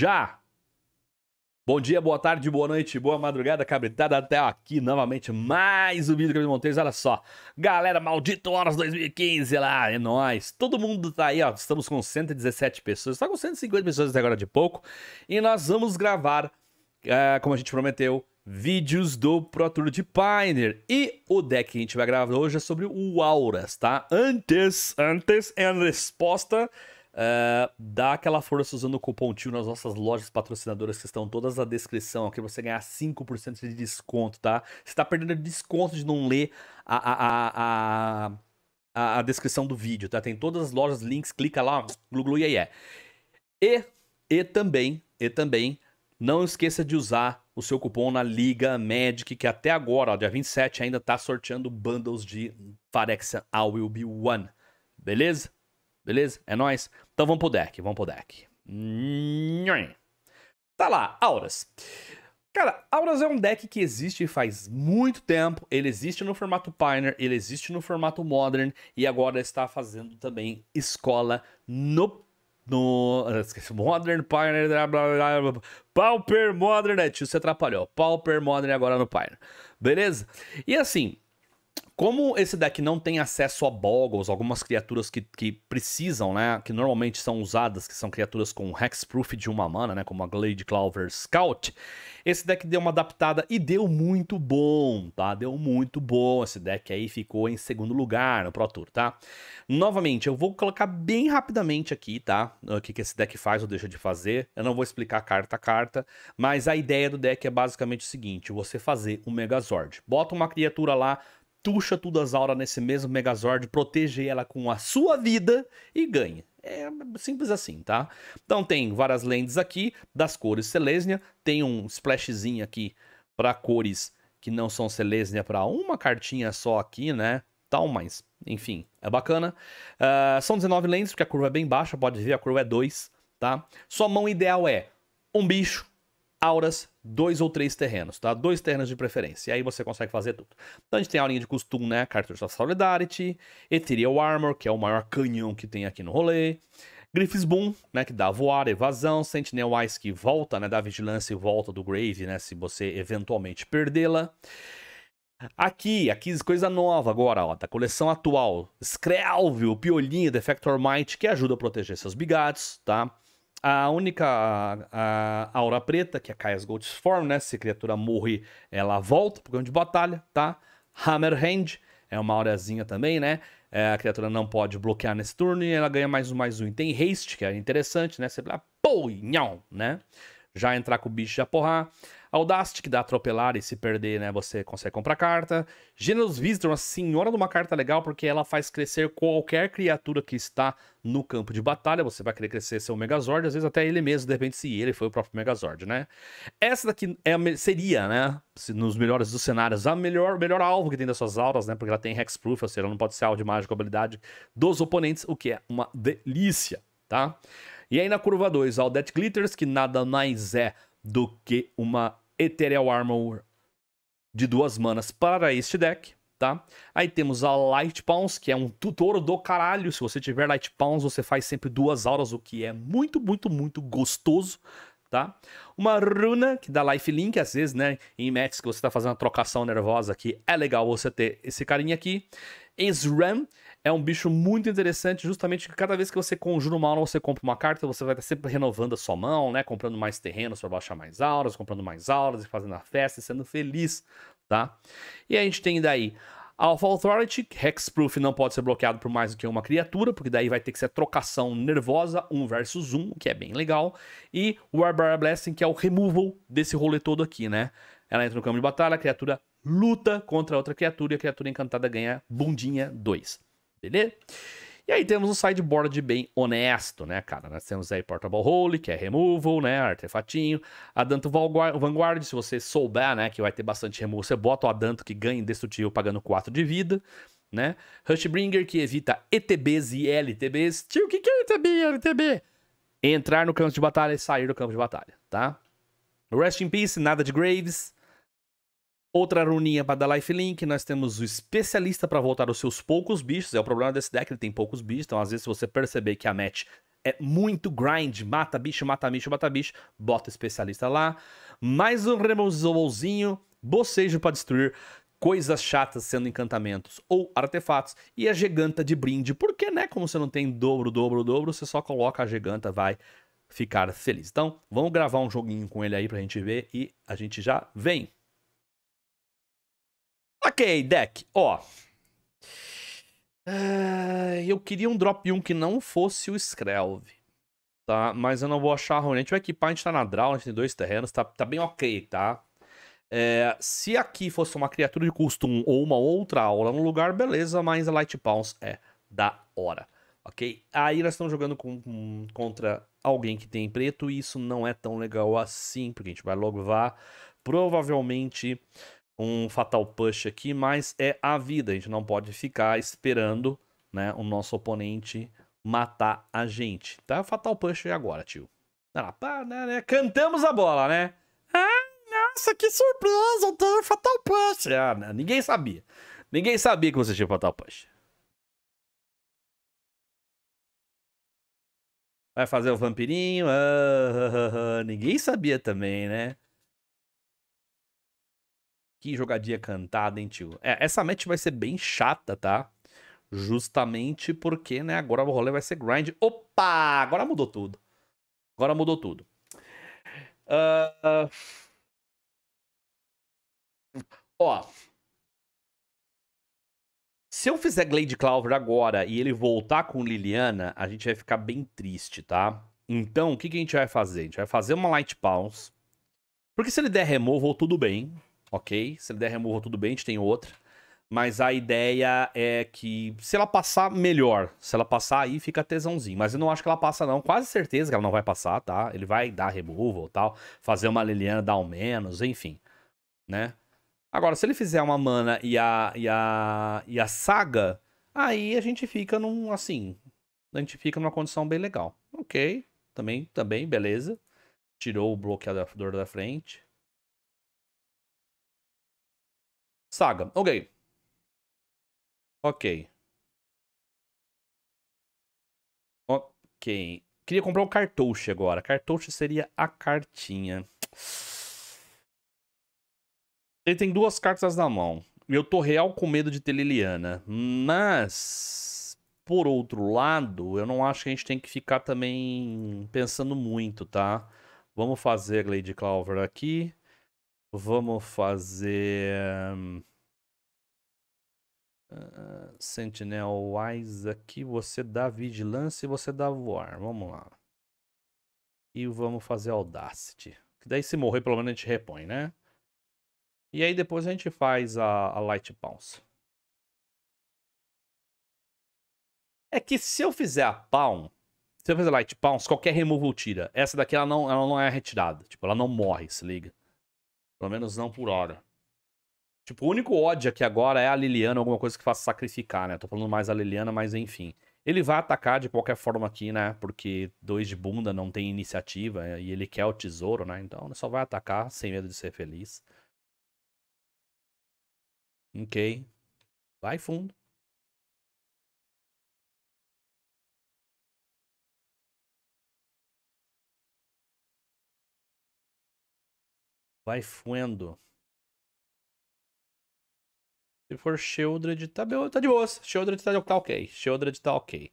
já! Bom dia, boa tarde, boa noite, boa madrugada, cabritada, até aqui novamente mais um vídeo do Gabriel Montes, olha só. Galera, maldito Horas 2015 lá, é nóis. Todo mundo tá aí, ó, estamos com 117 pessoas, tá com 150 pessoas até agora de pouco. E nós vamos gravar, é, como a gente prometeu, vídeos do Pro Tour de Pioneer. E o deck que a gente vai gravar hoje é sobre o Auras, tá? Antes, antes, em é resposta Uh, dá aquela força usando o cupom TIO nas nossas lojas patrocinadoras que estão todas na descrição aqui, você ganhar 5% de desconto, tá? Você tá perdendo desconto de não ler a, a, a, a, a descrição do vídeo, tá? Tem todas as lojas, links, clica lá, glu glu yeah, yeah. E, e também, e também, não esqueça de usar o seu cupom na Liga Magic, que até agora, ó, dia 27, ainda tá sorteando bundles de Farexia I Will Be One, beleza? Beleza? É nóis? Então vamos pro deck, vamos pro deck. Tá lá, Auras. Cara, Auras é um deck que existe faz muito tempo. Ele existe no formato Pioneer, ele existe no formato Modern e agora está fazendo também escola no no Modern Pioneer, blá, blá, blá, blá, Pauper Modern, né, tio, você atrapalhou. Pauper Modern agora no Pioneer. Beleza? E assim, como esse deck não tem acesso a Boggles, algumas criaturas que, que precisam, né? Que normalmente são usadas, que são criaturas com Hexproof de uma mana, né? Como a Glade Clover Scout. Esse deck deu uma adaptada e deu muito bom, tá? Deu muito bom. Esse deck aí ficou em segundo lugar no Pro Tour, tá? Novamente, eu vou colocar bem rapidamente aqui, tá? O que, que esse deck faz ou deixa de fazer. Eu não vou explicar carta a carta, mas a ideia do deck é basicamente o seguinte: você fazer um Megazord. Bota uma criatura lá tucha tudo as auras nesse mesmo Megazord, protege ela com a sua vida e ganha. É simples assim, tá? Então tem várias lentes aqui das cores Selesnia, tem um splashzinho aqui para cores que não são Selesnia para uma cartinha só aqui, né? Tal, mas enfim, é bacana. Uh, são 19 lentes, porque a curva é bem baixa, pode ver, a curva é 2, tá? Sua mão ideal é um bicho, auras, dois ou três terrenos, tá? Dois terrenos de preferência. E aí você consegue fazer tudo. Então a gente tem a linha de costume, né? Carters of Solidarity, Ethereal Armor, que é o maior canhão que tem aqui no rolê. Griffiths Boom, né, que dá voar, evasão, Sentinel Ice que volta, né, dá vigilância e volta do Grave, né, se você eventualmente perdê-la. Aqui, aqui coisa nova agora, ó, da coleção atual. Screlvio, Piolinha, Defector Might, que ajuda a proteger seus bigados, tá? A única a, a aura preta, que é Kaia's Gold's Form, né? Se a criatura morre, ela volta pro campo de batalha, tá? Hammerhand é uma aurazinha também, né? É, a criatura não pode bloquear nesse turno e ela ganha mais um, mais um. E tem haste, que é interessante, né? Você fala, pô, nhão, né? já entrar com o bicho já porrar. Audacity, que dá atropelar e se perder, né? Você consegue comprar carta. Generous Visitor, uma senhora de uma carta legal, porque ela faz crescer qualquer criatura que está no campo de batalha. Você vai querer crescer seu Megazord, às vezes até ele mesmo, de repente, se ele foi o próprio Megazord, né? Essa daqui é a, seria, né? Nos melhores dos cenários, a melhor, melhor alvo que tem das suas auras, né? Porque ela tem Hexproof, ou seja, ela não pode ser alvo de mágica habilidade dos oponentes, o que é uma delícia, tá? E aí na curva 2, All Death Glitters, que nada mais é do que uma Ethereal Armor de duas manas para este deck, tá? Aí temos a Light Pawns que é um tutor do caralho. Se você tiver Light Pawns você faz sempre duas auras, o que é muito, muito, muito gostoso tá? Uma runa que dá lifelink, às vezes, né? Em matches que você tá fazendo uma trocação nervosa aqui, é legal você ter esse carinha aqui. Ezram é um bicho muito interessante, justamente que cada vez que você conjura uma aura, você compra uma carta, você vai estar tá sempre renovando a sua mão, né? Comprando mais terrenos para baixar mais auras, comprando mais auras e fazendo a festa e sendo feliz, tá? E a gente tem daí Alpha Authority, Hexproof não pode ser bloqueado por mais do que uma criatura, porque daí vai ter que ser trocação nervosa, um versus um, que é bem legal. E Warbar Blessing, que é o removal desse rolê todo aqui, né? Ela entra no campo de batalha, a criatura luta contra outra criatura e a criatura encantada ganha bundinha 2. Beleza? E aí temos um sideboard bem honesto, né, cara? Nós temos aí Portable Hole, que é removal, né, artefatinho. Adanto Vanguard, se você souber, né, que vai ter bastante removal, você bota o Adanto que ganha destrutivo pagando 4 de vida, né? Rushbringer, que evita ETBs e LTBs. Tio, o que, que é ETB e LTB? Entrar no campo de batalha e sair do campo de batalha, tá? Rest in Peace, nada de Graves. Outra runinha para dar lifelink, nós temos o especialista para voltar os seus poucos bichos. É o problema desse deck, ele tem poucos bichos, então às vezes se você perceber que a match é muito grind, mata bicho, mata bicho, mata bicho, bota o especialista lá. Mais um remozobolzinho, bocejo para destruir coisas chatas sendo encantamentos ou artefatos e a giganta de brinde, porque né, como você não tem dobro, dobro, dobro, você só coloca a giganta, vai ficar feliz. Então, vamos gravar um joguinho com ele aí pra gente ver e a gente já vem. Ok, deck, ó. Uh, eu queria um drop 1 que não fosse o Skrelv, tá? Mas eu não vou achar ruim. A gente vai equipar, a gente tá na draw, a gente tem dois terrenos, tá, tá bem ok, tá? É, se aqui fosse uma criatura de custo 1 ou uma outra aula no lugar, beleza, mas a Light Pounce é da hora, ok? Aí nós estamos jogando com, com, contra alguém que tem preto e isso não é tão legal assim, porque a gente vai logo vá provavelmente um fatal push aqui, mas é a vida. A gente não pode ficar esperando né, o nosso oponente matar a gente. Tá então, fatal push é agora, tio. Né, né, cantamos a bola, né? Ah, nossa, que surpresa! Eu tenho fatal push! Ah, né, ninguém sabia. Ninguém sabia que você tinha fatal push. Vai fazer o vampirinho? Ah, ninguém sabia também, né? Que jogadinha cantada, hein, tio? É, essa match vai ser bem chata, tá? Justamente porque, né, agora o rolê vai ser grind. Opa! Agora mudou tudo. Agora mudou tudo. Uh, uh... Ó. Se eu fizer Glade Clover agora e ele voltar com Liliana, a gente vai ficar bem triste, tá? Então, o que, que a gente vai fazer? A gente vai fazer uma Light Pounce. Porque se ele der removal, tudo bem ok? Se ele der remurro, tudo bem, a gente tem outra. Mas a ideia é que se ela passar, melhor. Se ela passar, aí fica tesãozinho. Mas eu não acho que ela passa, não. Quase certeza que ela não vai passar, tá? Ele vai dar removal tal. Fazer uma Liliana dar ao menos, enfim. Né? Agora, se ele fizer uma mana e a, e a, e a saga, aí a gente fica num, assim... A gente fica numa condição bem legal. Ok. Também, também, beleza. Tirou o bloqueador da frente. Saga, ok. Ok. Ok. Queria comprar o cartouche agora. Cartouche seria a cartinha. Ele tem duas cartas na mão. Eu tô real com medo de ter Liliana. Mas, por outro lado, eu não acho que a gente tem que ficar também pensando muito, tá? Vamos fazer a Glade Clover aqui. Vamos fazer. uh, Sentinel Wise aqui. Você dá vigilância e você dá voar. Vamos lá. E vamos fazer Audacity. Que daí se morrer, pelo menos a gente repõe, né? E aí depois a gente faz a, a Light Pounce. É que se eu fizer a Palm, se eu fizer Light Pounce, qualquer removal tira. Essa daqui ela não, ela não é retirada. Tipo, ela não morre, se liga. Pelo menos não por hora. Tipo, o único ódio aqui agora é a Liliana, alguma coisa que faça sacrificar, né? Tô falando mais a Liliana, mas enfim. Ele vai atacar de qualquer forma aqui, né? Porque dois de bunda não tem iniciativa e ele quer o tesouro, né? Então ele só vai atacar sem medo de ser feliz. Ok. Vai fundo. Vai fuendo. Se for Shieldred, tá, tá de boas. Shieldred tá, tá ok. de tá ok.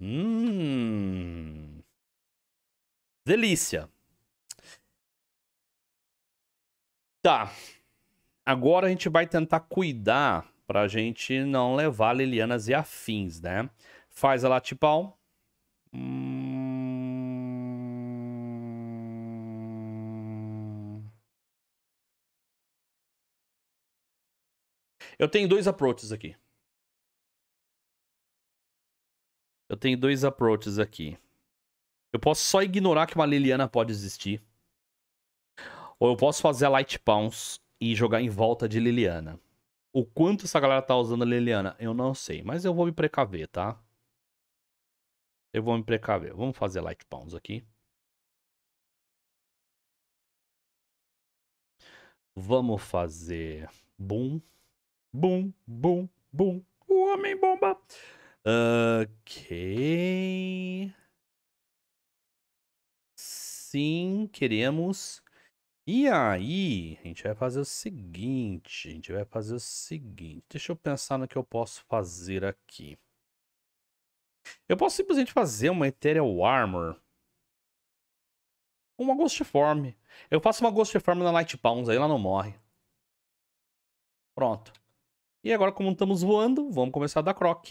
Hum. Delícia. Tá. Agora a gente vai tentar cuidar pra gente não levar Lilianas e afins, né? Faz a Latipal. Hum. Eu tenho dois approaches aqui. Eu tenho dois approaches aqui. Eu posso só ignorar que uma Liliana pode existir. Ou eu posso fazer a Light Pounce e jogar em volta de Liliana. O quanto essa galera tá usando a Liliana, eu não sei. Mas eu vou me precaver, tá? Eu vou me precaver. Vamos fazer light pounds aqui. Vamos fazer boom, boom, boom, boom. O homem bomba. Ok. Sim, queremos. E aí, a gente vai fazer o seguinte, a gente vai fazer o seguinte. Deixa eu pensar no que eu posso fazer aqui. Eu posso simplesmente fazer uma Ethereal Armor. Uma Ghost Form. Eu faço uma Ghost Form na Light Pounds, aí ela não morre. Pronto. E agora, como estamos voando, vamos começar a dar croc.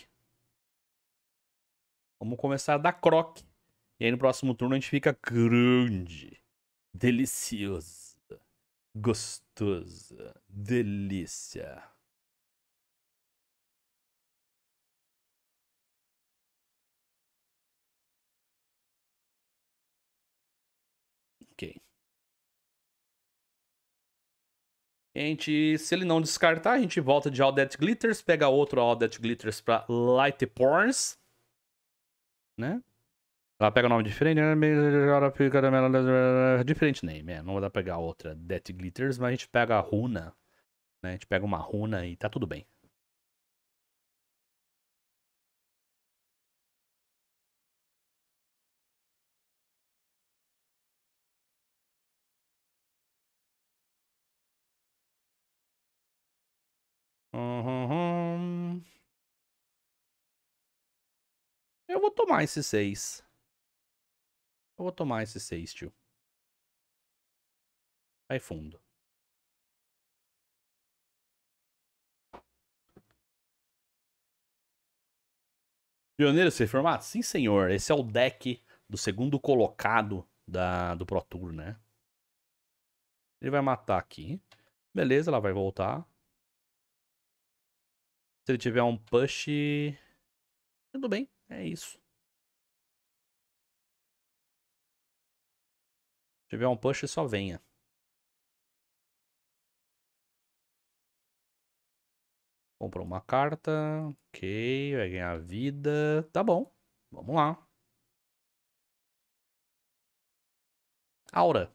Vamos começar a dar croc. E aí no próximo turno a gente fica grande. Delicioso. Gostoso. Delícia. A gente, se ele não descartar, a gente volta de All That Glitters, pega outro All That Glitters pra Light Porns, né? Ela pega o nome diferente, né? diferente name, é, não dá pra pegar outra Death Glitters, mas a gente pega a runa, né? A gente pega uma runa e tá tudo bem. Eu vou tomar esse 6. Eu vou tomar esse 6, tio. Vai fundo. Pioneiro sem formato? Sim, senhor. Esse é o deck do segundo colocado da, do Pro Tour, né? Ele vai matar aqui. Beleza, ela vai voltar. Se ele tiver um push... Tudo bem. É isso. Se tiver um push, só venha. Comprou uma carta. Ok, vai ganhar vida. Tá bom. Vamos lá. Aura.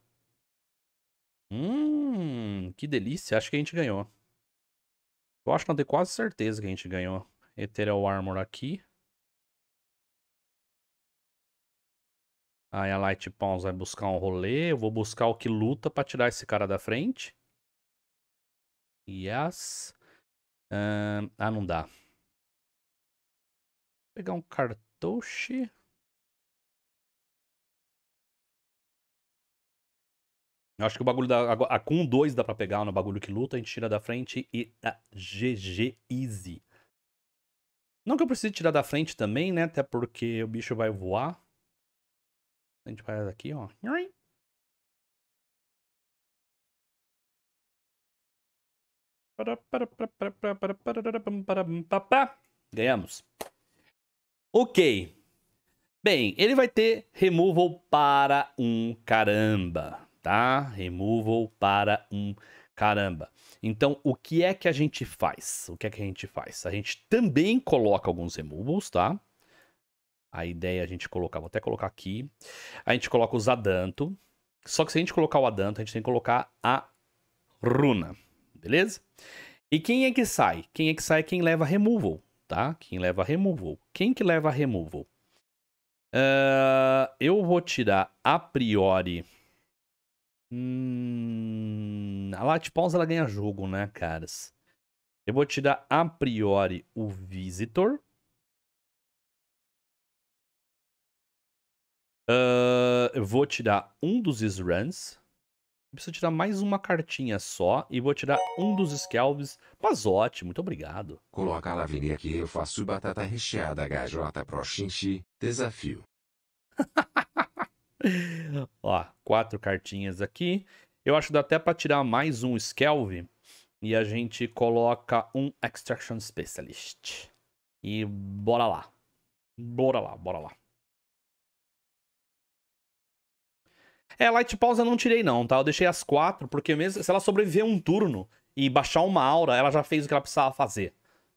Hum, que delícia. Acho que a gente ganhou. Eu acho que não tenho quase certeza que a gente ganhou. Ethereal Armor aqui. Aí a Light Pons vai buscar um rolê. Eu vou buscar o que luta para tirar esse cara da frente. Yes. Uh, ah, não dá. Vou pegar um cartouche. Eu acho que o bagulho da. A, a ah, com dois dá pra pegar no bagulho que luta, a gente tira da frente e a GG Easy. Não que eu precise tirar da frente também, né? Até porque o bicho vai voar. A gente faz aqui, ó. Ganhamos. Ok. Bem, ele vai ter removal para um caramba, tá? Removal para um caramba. Então, o que é que a gente faz? O que é que a gente faz? A gente também coloca alguns removals, tá? A ideia é a gente colocar, vou até colocar aqui. A gente coloca os adanto. Só que se a gente colocar o adanto, a gente tem que colocar a runa, beleza? E quem é que sai? Quem é que sai é quem leva removal, tá? Quem leva removal. Quem que leva removal? Uh, eu vou tirar a priori. Hum, a Latipons ela ganha jogo, né, caras? Eu vou tirar a priori o Visitor. Uh, eu vou tirar um dos runs. Preciso tirar mais uma cartinha só e vou tirar um dos Skelves. ótimo, muito obrigado. Coloca a lavinha aqui, eu faço batata recheada HJ Pro Xinxi. Desafio. Ó, quatro cartinhas aqui. Eu acho que dá até pra tirar mais um Skelve. E a gente coloca um Extraction Specialist. E bora lá. Bora lá, bora lá. É, Light Pause eu não tirei não, tá? Eu deixei as quatro, porque mesmo se ela sobreviver um turno e baixar uma aura, ela já fez o que ela precisava fazer,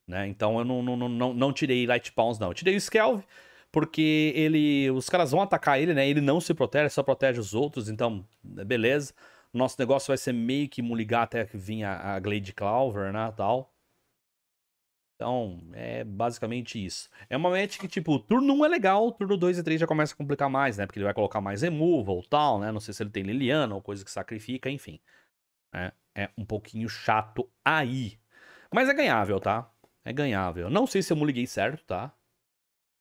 né? Então eu não, não, não, não tirei Light Pause não. Eu tirei o Skelv, porque ele... Os caras vão atacar ele, né? Ele não se protege, só protege os outros, então beleza. Nosso negócio vai ser meio que muligar até que vinha a, a Glade Clover, né, tal. Então, é basicamente isso. É uma match que, tipo, o turno 1 é legal, turno 2 e 3 já começa a complicar mais, né? Porque ele vai colocar mais removal e tal, né? Não sei se ele tem Liliana ou coisa que sacrifica, enfim. É, é um pouquinho chato aí. Mas é ganhável, tá? É ganhável. Não sei se eu me liguei certo, tá?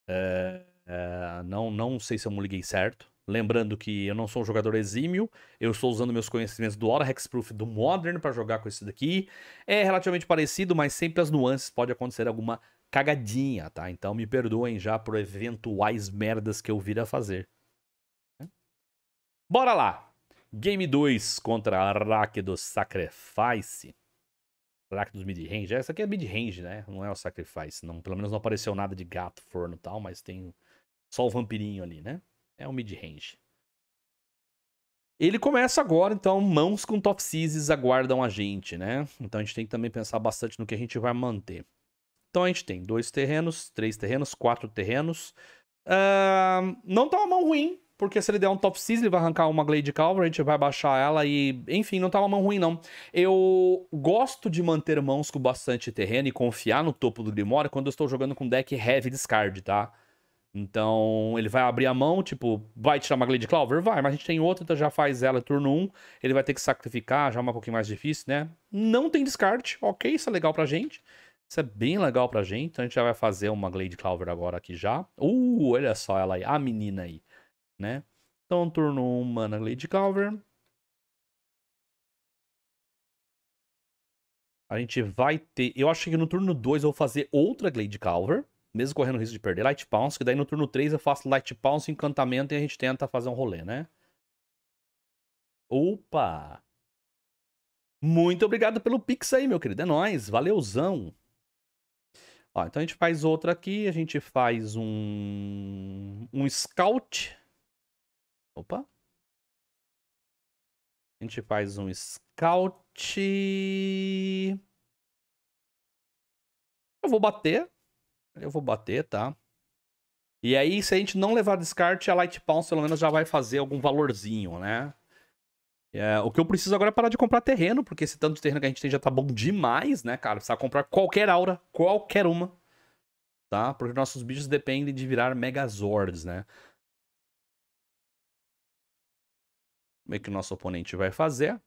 É, é, não, não sei se eu me liguei certo. Lembrando que eu não sou um jogador exímio, eu estou usando meus conhecimentos do Aura Hexproof do Modern para jogar com esse daqui. É relativamente parecido, mas sempre as nuances pode acontecer alguma cagadinha, tá? Então me perdoem já por eventuais merdas que eu vir a fazer. Bora lá! Game 2 contra Arrakdos Sacrifice. Arrakdos Midrange. É, essa aqui é Midrange, né? Não é o Sacrifice. Não, pelo menos não apareceu nada de gato, forno e tal, mas tem só o vampirinho ali, né? É um mid-range. Ele começa agora, então, mãos com top seasons aguardam a gente, né? Então a gente tem que também pensar bastante no que a gente vai manter. Então a gente tem dois terrenos, três terrenos, quatro terrenos. Uh, não tá uma mão ruim, porque se ele der um top seize, ele vai arrancar uma Glade Calvary, a gente vai baixar ela e... Enfim, não tá uma mão ruim, não. Eu gosto de manter mãos com bastante terreno e confiar no topo do Grimório quando eu estou jogando com deck heavy discard, tá? Tá? Então, ele vai abrir a mão, tipo, vai tirar uma Glade Clover? Vai, mas a gente tem outra, então já faz ela turno 1. Ele vai ter que sacrificar, já é uma pouquinho mais difícil, né? Não tem descarte, ok, isso é legal pra gente. Isso é bem legal pra gente. Então a gente já vai fazer uma Glade Clover agora aqui já. Uh, olha só ela aí, a menina aí, né? Então, turno 1, mana Glade Clover. A gente vai ter... Eu acho que no turno 2 eu vou fazer outra Glade Clover mesmo correndo o risco de perder Light Pounce, que daí no turno 3 eu faço Light Pounce, Encantamento e a gente tenta fazer um rolê, né? Opa! Muito obrigado pelo Pix aí, meu querido. É nóis, valeuzão. Ó, então a gente faz outra aqui, a gente faz um, um Scout. Opa! A gente faz um Scout... Eu vou bater, eu vou bater, tá? E aí, se a gente não levar descarte, a Light Pounce pelo menos já vai fazer algum valorzinho, né? É, o que eu preciso agora é parar de comprar terreno, porque esse tanto de terreno que a gente tem já tá bom demais, né, cara? Precisa comprar qualquer aura, qualquer uma, tá? Porque nossos bichos dependem de virar Megazords, né? Como é que o nosso oponente vai fazer?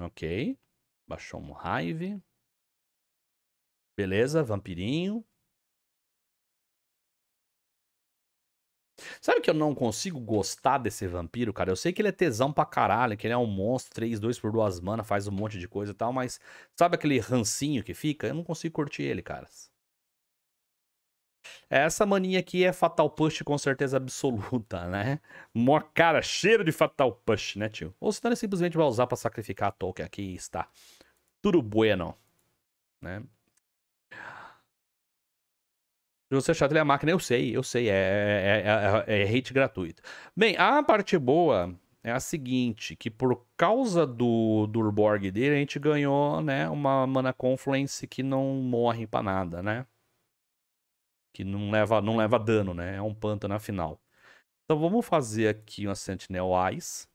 Ok. Baixou um Hive. Beleza, vampirinho. Sabe que eu não consigo gostar desse vampiro, cara? Eu sei que ele é tesão pra caralho, que ele é um monstro, 3, 2 por 2 mana, faz um monte de coisa e tal, mas sabe aquele rancinho que fica? Eu não consigo curtir ele, cara. Essa maninha aqui é Fatal Push com certeza absoluta, né? Mó cara, cheiro de Fatal Push, né, tio? Ou senão ele simplesmente vai usar pra sacrificar a Tolkien aqui e está. Tudo bueno, né? José ele é a máquina, eu sei, eu sei, é é, é, é, é, é hate gratuito. Bem, a parte boa é a seguinte, que por causa do, do Urborg dele, a gente ganhou, né, uma Mana Confluence que não morre pra nada, né? Que não leva, não leva dano, né? É um pântano na final. Então vamos fazer aqui uma Sentinel Ice.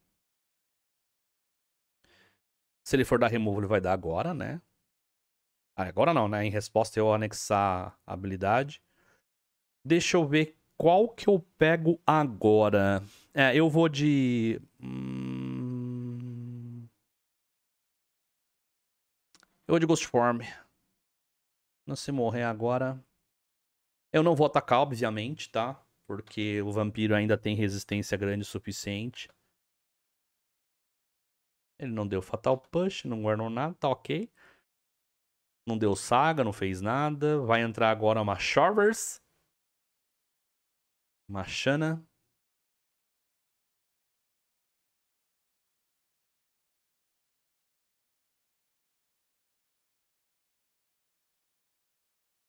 Se ele for dar removal, ele vai dar agora, né? Ah, agora não, né? Em resposta eu anexar a habilidade. Deixa eu ver qual que eu pego agora. É, eu vou de. Hum... Eu vou de Ghost Form. Não se morrer agora. Eu não vou atacar, obviamente, tá? Porque o vampiro ainda tem resistência grande o suficiente. Ele não deu Fatal Push, não guardou nada, tá ok. Não deu Saga, não fez nada. Vai entrar agora uma Shorvers. Machana.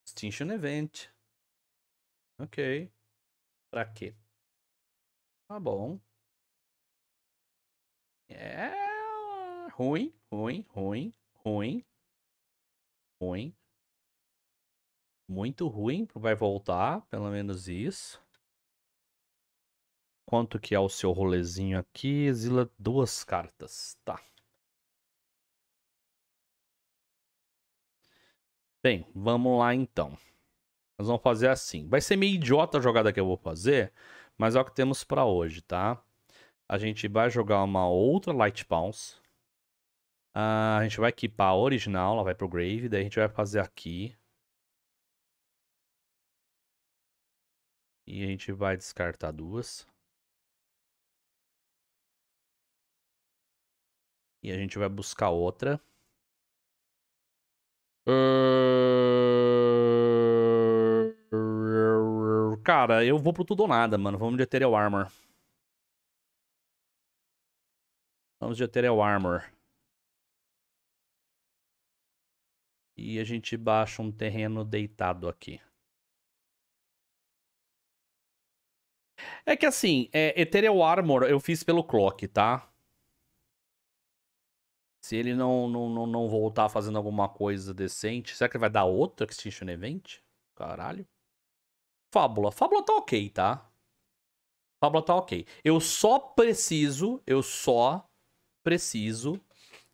Extinction Event. Ok. Pra quê? Tá bom. É. Ruim, ruim, ruim, ruim. Ruim. Muito ruim. Vai voltar, pelo menos isso. Quanto que é o seu rolezinho aqui? Exila duas cartas. Tá. Bem, vamos lá então. Nós vamos fazer assim. Vai ser meio idiota a jogada que eu vou fazer, mas é o que temos para hoje, tá? A gente vai jogar uma outra Light Pounce. Uh, ah, a gente vai equipar a original, ela vai pro Grave, daí a gente vai fazer aqui. E a gente vai descartar duas. E a gente vai buscar outra. Cara, eu vou pro tudo ou nada, mano. Vamos de Ethereal Armor. Vamos de Ethereal Armor. E a gente baixa um terreno deitado aqui. É que assim, é, Ethereal Armor eu fiz pelo clock, tá? Se ele não, não, não, não voltar fazendo alguma coisa decente, será que ele vai dar outro Extinction Event? Caralho. Fábula. Fábula tá ok, tá? Fábula tá ok. Eu só preciso, eu só preciso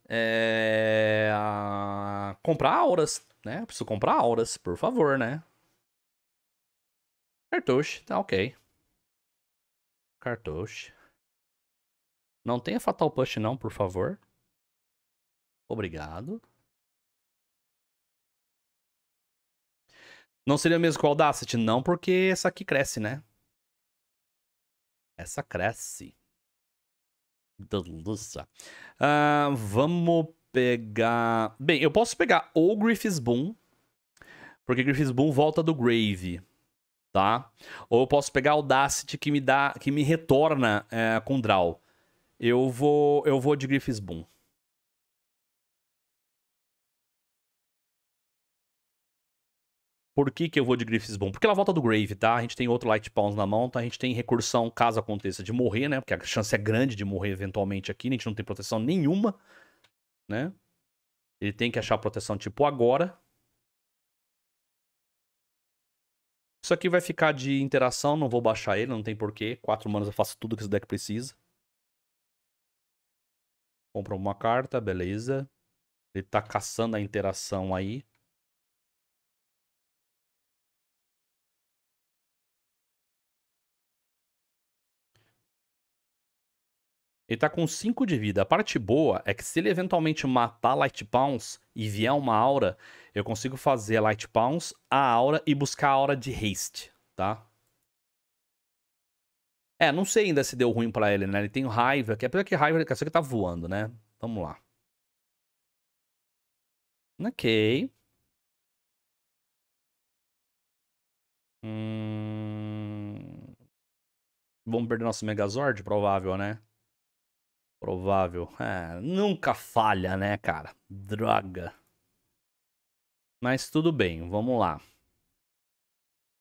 é... comprar auras, né? Eu preciso comprar auras, por favor, né? Cartouche, tá ok. Cartouche. Não tenha Fatal Push não, por favor. Obrigado. Não seria mesmo com o Audacity? Não, porque essa aqui cresce, né? Essa cresce. Delusa. Uh, ah, vamos pegar... Bem, eu posso pegar ou Griffiths Boom, porque Griffiths Boom volta do Grave, tá? Ou eu posso pegar Audacity que me dá, que me retorna é, com Draw. Eu vou, eu vou de Griffiths Boom. Por que, que eu vou de Griffiths Bomb? Porque ela volta do Grave, tá? A gente tem outro Light Pawns na mão, tá? A gente tem recursão, caso aconteça, de morrer, né? Porque a chance é grande de morrer eventualmente aqui, né? a gente não tem proteção nenhuma, né? Ele tem que achar proteção tipo agora. Isso aqui vai ficar de interação, não vou baixar ele, não tem porquê. Quatro manas eu faço tudo que esse deck precisa. Compra uma carta, beleza. Ele tá caçando a interação aí. Ele tá com 5 de vida. A parte boa é que se ele eventualmente matar Light Pounce e vier uma aura, eu consigo fazer Light Pounce, a aura e buscar a aura de Haste, tá? É, não sei ainda se deu ruim pra ele, né? Ele tem Raiva, que apesar que Raiva, que tá voando, né? Vamos lá. Ok. Hum... Vamos perder nosso Megazord? Provável, né? Provável. É, nunca falha, né, cara? Droga. Mas tudo bem, vamos lá.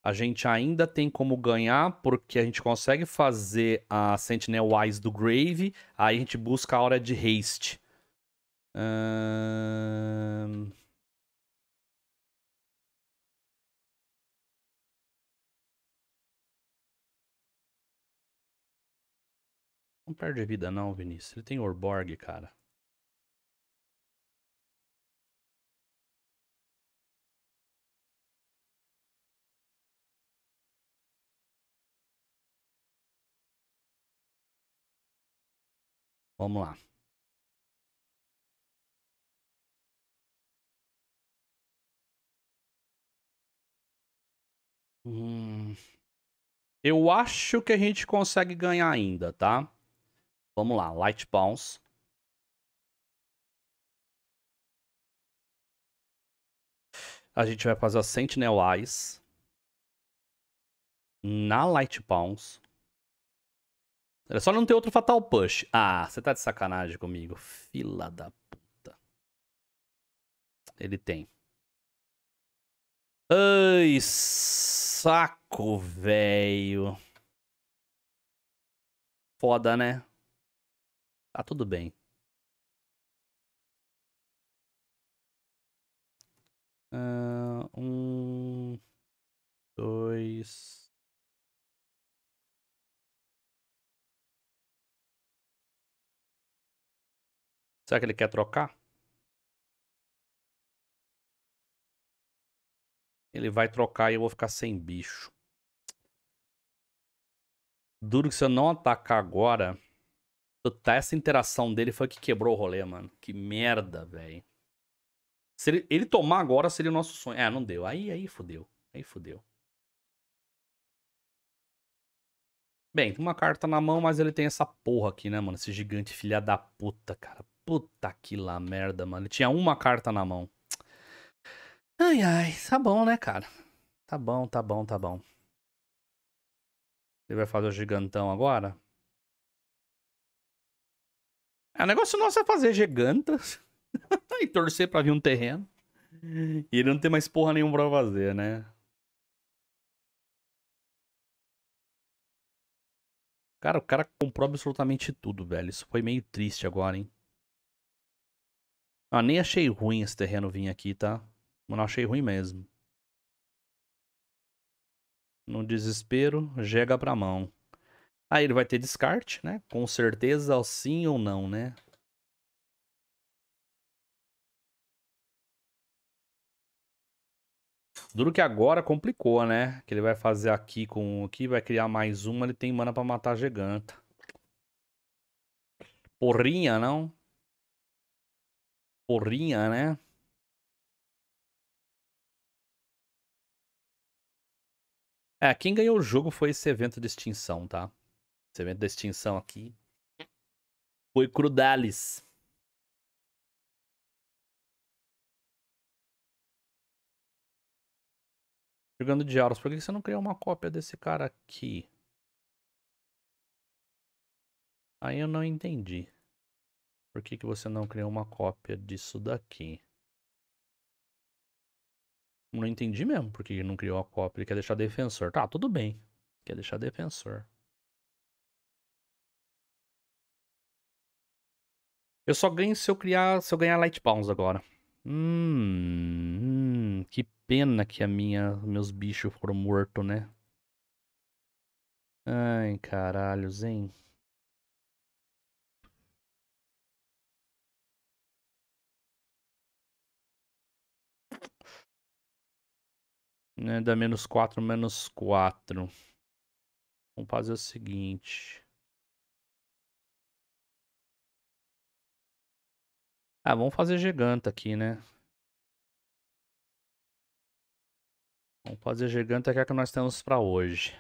A gente ainda tem como ganhar, porque a gente consegue fazer a Sentinel Wise do Grave, aí a gente busca a hora de haste. Hum... Não perde vida não, Vinícius. Ele tem Orborg, cara. Vamos lá. Hum, eu acho que a gente consegue ganhar ainda, tá? Vamos lá, Light Bounce. A gente vai fazer a Sentinel Eyes. Na Light Bounce. Era só não ter outro Fatal Push. Ah, você tá de sacanagem comigo. Fila da puta. Ele tem. Ai, saco, velho. Foda, né? Tá tudo bem. Uh, um, dois. Será que ele quer trocar? Ele vai trocar e eu vou ficar sem bicho. Duro que se eu não atacar agora. Puta, essa interação dele foi que quebrou o rolê, mano. Que merda, velho. Se ele, ele, tomar agora seria o nosso sonho. É, não deu. Aí, aí fudeu. Aí fudeu. Bem, tem uma carta na mão, mas ele tem essa porra aqui, né, mano? Esse gigante filha da puta, cara. Puta que lá merda, mano. Ele tinha uma carta na mão. Ai, ai. Tá bom, né, cara? Tá bom, tá bom, tá bom. Ele vai fazer o gigantão agora? É, o negócio nosso é fazer gigantas e torcer pra vir um terreno. E ele não tem mais porra nenhuma pra fazer, né? Cara, o cara comprou absolutamente tudo, velho. Isso foi meio triste agora, hein? Ah, nem achei ruim esse terreno vir aqui, tá? Mas não achei ruim mesmo. No desespero, jega pra mão. Aí ele vai ter descarte, né? Com certeza sim ou não, né? Duro que agora complicou, né? Que ele vai fazer aqui com aqui, vai criar mais uma, ele tem mana pra matar a giganta. Porrinha, não? Porrinha, né? É, quem ganhou o jogo foi esse evento de extinção, tá? Esse evento da extinção aqui foi Crudalis. Jogando de Auros, por que você não criou uma cópia desse cara aqui? Aí eu não entendi. Por que, que você não criou uma cópia disso daqui? Não entendi mesmo por que não criou a cópia. Ele quer deixar defensor. Tá, tudo bem. Quer deixar defensor. Eu só ganho se eu criar, se eu ganhar Light Pounds agora. Hum, hum, que pena que a minha, meus bichos foram mortos, né? Ai, caralhos, hein? Né, dá menos 4, menos 4. Vamos fazer o seguinte. Ah, vamos fazer giganta aqui, né? Vamos fazer giganta que é a que nós temos para hoje.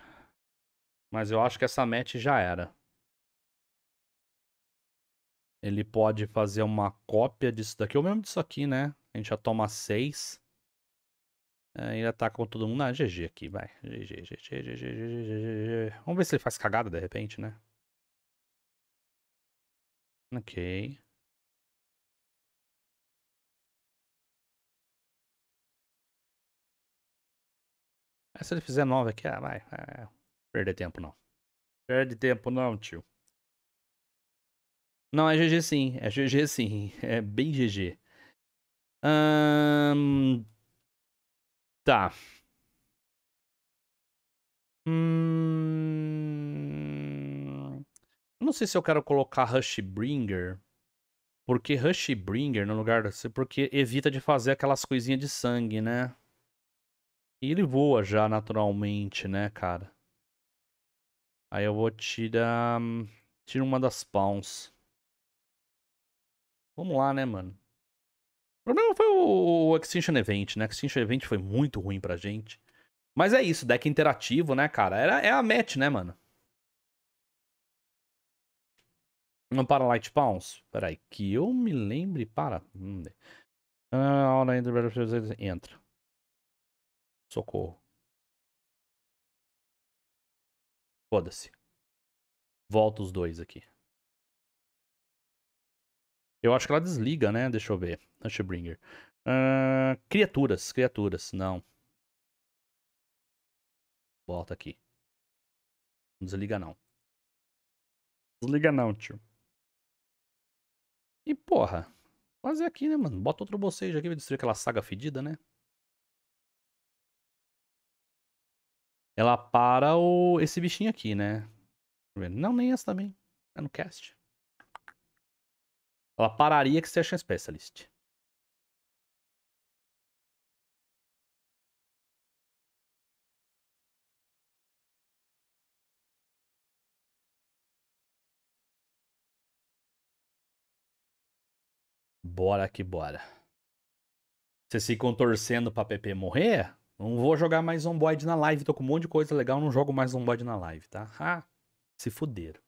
Mas eu acho que essa match já era. Ele pode fazer uma cópia disso daqui, ou mesmo disso aqui, né? A gente já toma 6. Ainda tá com todo mundo. na GG aqui, vai. GG, GG, GG, GG, GG. Vamos ver se ele faz cagada de repente, né? Ok. Mas se ele fizer nove aqui, ah, vai. perde perder tempo não. Perde tempo não, tio. Não, é GG sim. É GG sim. É bem GG. Hum... Tá. Hum... Não sei se eu quero colocar Rushbringer. Porque Rushbringer no lugar. Porque evita de fazer aquelas coisinhas de sangue, né? E ele voa já naturalmente, né, cara? Aí eu vou tirar. Tira uma das pawns. Vamos lá, né, mano? O problema foi o, o Extinction Event, né? Extinction Event foi muito ruim pra gente. Mas é isso, deck interativo, né, cara? Era, é a match, né, mano? Não para Light Pounds? Peraí, que eu me lembre para. Hum. Ah, entra. Socorro. Foda-se. Volta os dois aqui. Eu acho que ela desliga, né? Deixa eu ver. Hushbringer. Uh, criaturas, criaturas. Não. Volta aqui. Não desliga não. Desliga não, tio. E porra. Fazer aqui, né, mano? Bota outro bocejo aqui pra destruir aquela saga fedida, né? ela para o esse bichinho aqui, né? Não, nem essa também. É no cast. Ela pararia que seja specialist. Bora que bora. Você se contorcendo pra PP morrer? Não vou jogar mais Zomboid na live. Tô com um monte de coisa legal, não jogo mais Zomboid na live, tá? se fuderam.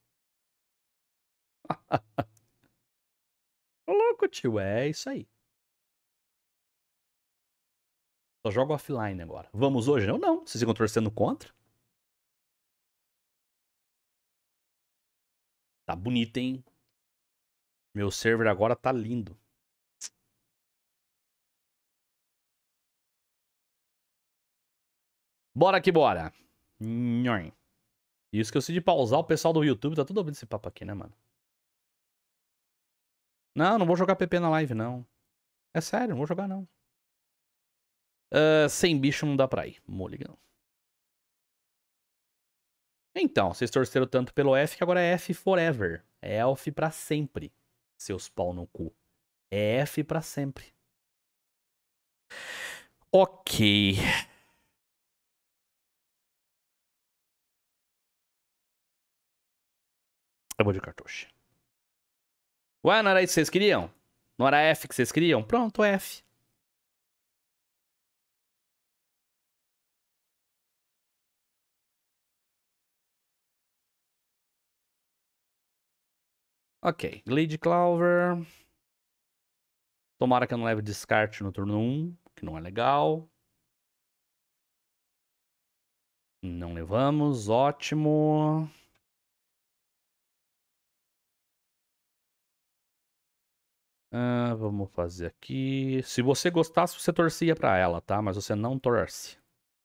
Ô louco, tio, é isso aí. Só jogo offline agora. Vamos hoje? Não, não. Vocês ficam torcendo contra? Tá bonito, hein? Meu server agora tá lindo. Bora que bora. Isso que eu de pausar o pessoal do YouTube. Tá tudo ouvindo esse papo aqui, né, mano? Não, não vou jogar PP na live, não. É sério, não vou jogar, não. Uh, sem bicho não dá pra ir. Mulligan. Então, vocês torceram tanto pelo F que agora é F forever. É Elf pra sempre. Seus pau no cu. É F pra sempre. Ok. Acabou de cartucho. Ué, não era isso que vocês queriam? Não era F que vocês queriam? Pronto, F. Ok, Lady Clover. Tomara que eu não leve descarte no turno 1, que não é legal. Não levamos, ótimo. Ah, vamos fazer aqui. Se você gostasse, você torcia para ela, tá? Mas você não torce.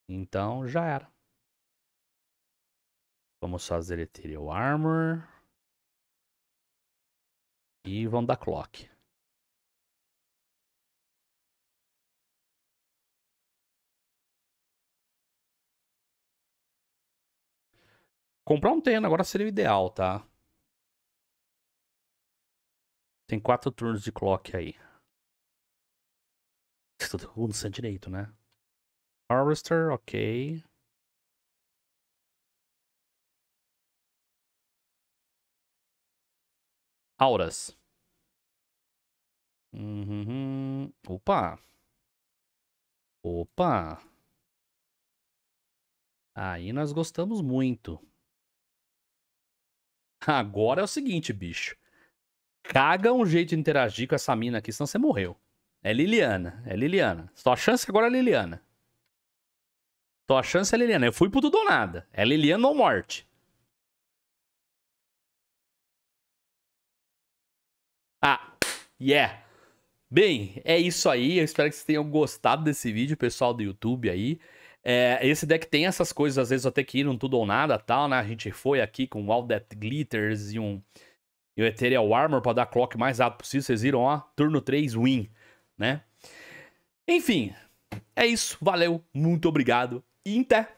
Então já era. Vamos fazer Ethereal Armor. E vamos dar clock. Comprar um terreno agora seria o ideal, tá? Tem quatro turnos de clock aí. Todo mundo sente direito, né? Harvester, ok. Auras. Uhum. Opa! Opa! Aí nós gostamos muito. Agora é o seguinte, bicho. Caga um jeito de interagir com essa mina aqui, senão você morreu. É Liliana, é Liliana. Sua chance agora é Liliana. Tua chance é Liliana. Eu fui pro tudo ou nada. É Liliana ou morte. Ah, yeah. Bem, é isso aí. Eu espero que vocês tenham gostado desse vídeo, pessoal do YouTube aí. É, esse deck tem essas coisas, às vezes até que ir um tudo ou nada tal, né? A gente foi aqui com All That Glitters e um e o Ethereal é Armor para dar clock mais rápido possível. Vocês viram, ó, turno 3 win, né? Enfim, é isso. Valeu, muito obrigado. e até.